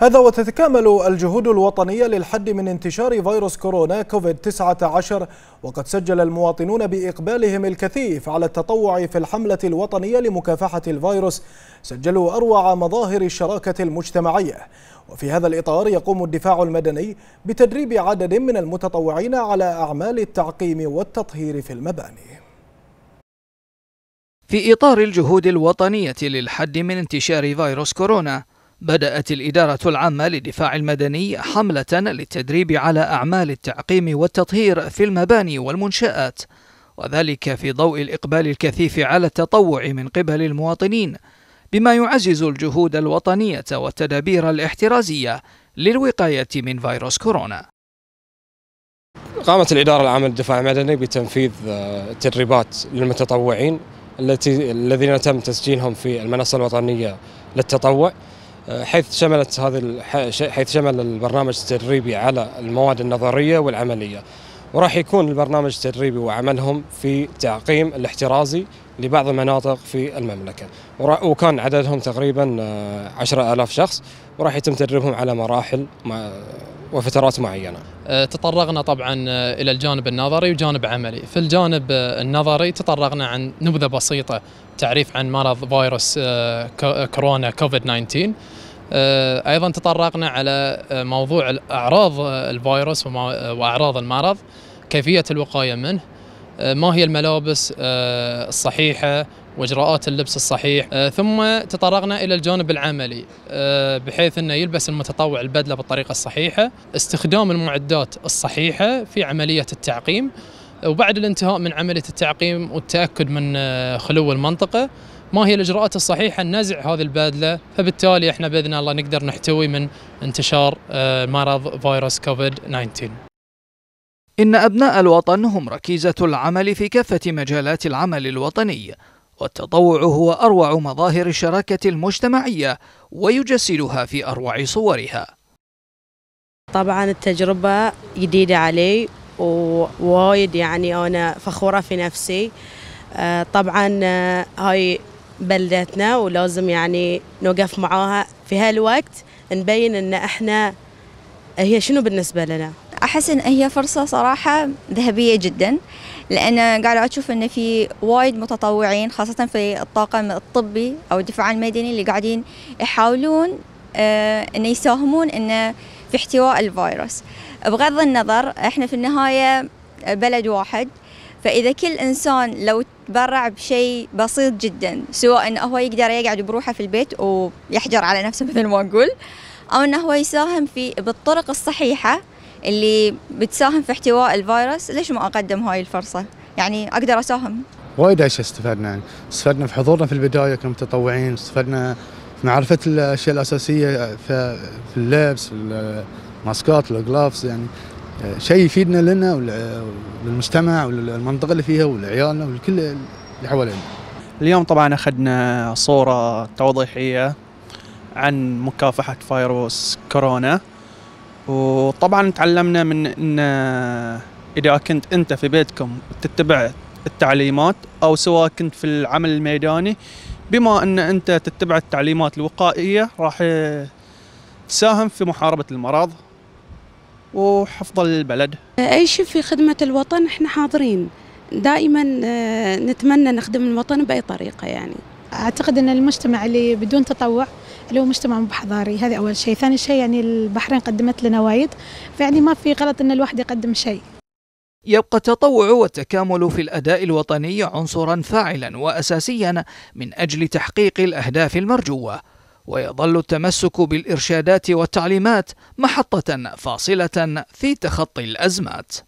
هذا وتتكامل الجهود الوطنية للحد من انتشار فيروس كورونا كوفيد 19 وقد سجل المواطنون بإقبالهم الكثيف على التطوع في الحملة الوطنية لمكافحة الفيروس سجلوا أروع مظاهر الشراكة المجتمعية وفي هذا الإطار يقوم الدفاع المدني بتدريب عدد من المتطوعين على أعمال التعقيم والتطهير في المباني في إطار الجهود الوطنية للحد من انتشار فيروس كورونا بدأت الإدارة العامة للدفاع المدني حملة للتدريب على أعمال التعقيم والتطهير في المباني والمنشآت وذلك في ضوء الإقبال الكثيف على التطوع من قبل المواطنين بما يعزز الجهود الوطنية والتدابير الاحترازية للوقاية من فيروس كورونا قامت الإدارة العامة للدفاع المدني بتنفيذ آه، تدريبات للمتطوعين التي الذين تم تسجيلهم في المنصة الوطنية للتطوع حيث شملت هذه حيث شمل البرنامج التدريبي على المواد النظريه والعمليه وراح يكون البرنامج التدريبي وعملهم في تعقيم الاحترازي لبعض المناطق في المملكة وكان عددهم تقريبا آه، عشرة ألاف شخص وراح يتم تدريبهم على مراحل وفترات معينة آه، تطرقنا طبعا آه، إلى الجانب النظري وجانب عملي في الجانب النظري تطرقنا عن نبذة بسيطة تعريف عن مرض فيروس كورونا كوفيد 19 آه، ايضا تطرقنا على آه، موضوع اعراض آه، الفيروس واعراض المرض كيفيه الوقايه منه ما هي الملابس الصحيحه واجراءات اللبس الصحيح ثم تطرقنا الى الجانب العملي بحيث انه يلبس المتطوع البدله بالطريقه الصحيحه استخدام المعدات الصحيحه في عمليه التعقيم وبعد الانتهاء من عمليه التعقيم والتاكد من خلو المنطقه ما هي الاجراءات الصحيحه لنزع هذه البدله فبالتالي احنا باذن الله نقدر نحتوي من انتشار آه، مرض فيروس كوفيد 19 ان ابناء الوطن هم ركيزه العمل في كافه مجالات العمل الوطني والتطوع هو اروع مظاهر الشراكه المجتمعيه ويجسدها في اروع صورها طبعا التجربه جديده علي ووايد يعني انا فخوره في نفسي آه، طبعا آه، هاي بلدتنا ولازم يعني نوقف معاها في هالوقت نبين ان احنا هي شنو بالنسبه لنا احس ان هي فرصه صراحه ذهبيه جدا لان قاعده اشوف ان في وايد متطوعين خاصه في الطاقم الطبي او الدفاع المدني اللي قاعدين يحاولون آه، ان يساهمون انه في احتواء الفيروس بغض النظر احنا في النهايه بلد واحد فإذا كل إنسان لو تبرع بشيء بسيط جدا سواء أنه هو يقدر يقعد بروحه في البيت ويحجر على نفسه مثل ما نقول أو أنه هو يساهم في بالطرق الصحيحة اللي بتساهم في احتواء الفيروس ليش ما أقدم هاي الفرصة يعني أقدر أساهم وايد أشياء استفدنا يعني استفدنا في حضورنا في البداية كمتطوعين استفدنا في معرفة الأشياء الأساسية في اللبس في الماسكات الجلافز يعني شيء يفيدنا لنا وللمجتمع وللمنطقه اللي فيها ولعيالنا ولكل اللي حوالينا. اليوم طبعا اخذنا صوره توضيحيه عن مكافحه فيروس كورونا وطبعا تعلمنا من ان اذا كنت انت في بيتكم تتبع التعليمات او سواء كنت في العمل الميداني بما ان انت تتبع التعليمات الوقائيه راح تساهم في محاربه المرض وحفظ البلد أي شيء في خدمة الوطن احنا حاضرين دائما آه، نتمنى نخدم الوطن بأي طريقة يعني أعتقد أن المجتمع اللي بدون تطوع اللي هو مجتمع بحضاري هذا أول شيء ثاني شيء يعني البحرين قدمت لنا وايد فيعني ما في غلط أن الواحد يقدم شيء يبقى التطوع والتكامل في الاداء الوطني عنصرا فاعلا واساسيا من اجل تحقيق الاهداف المرجوه ويظل التمسك بالارشادات والتعليمات محطه فاصله في تخطي الازمات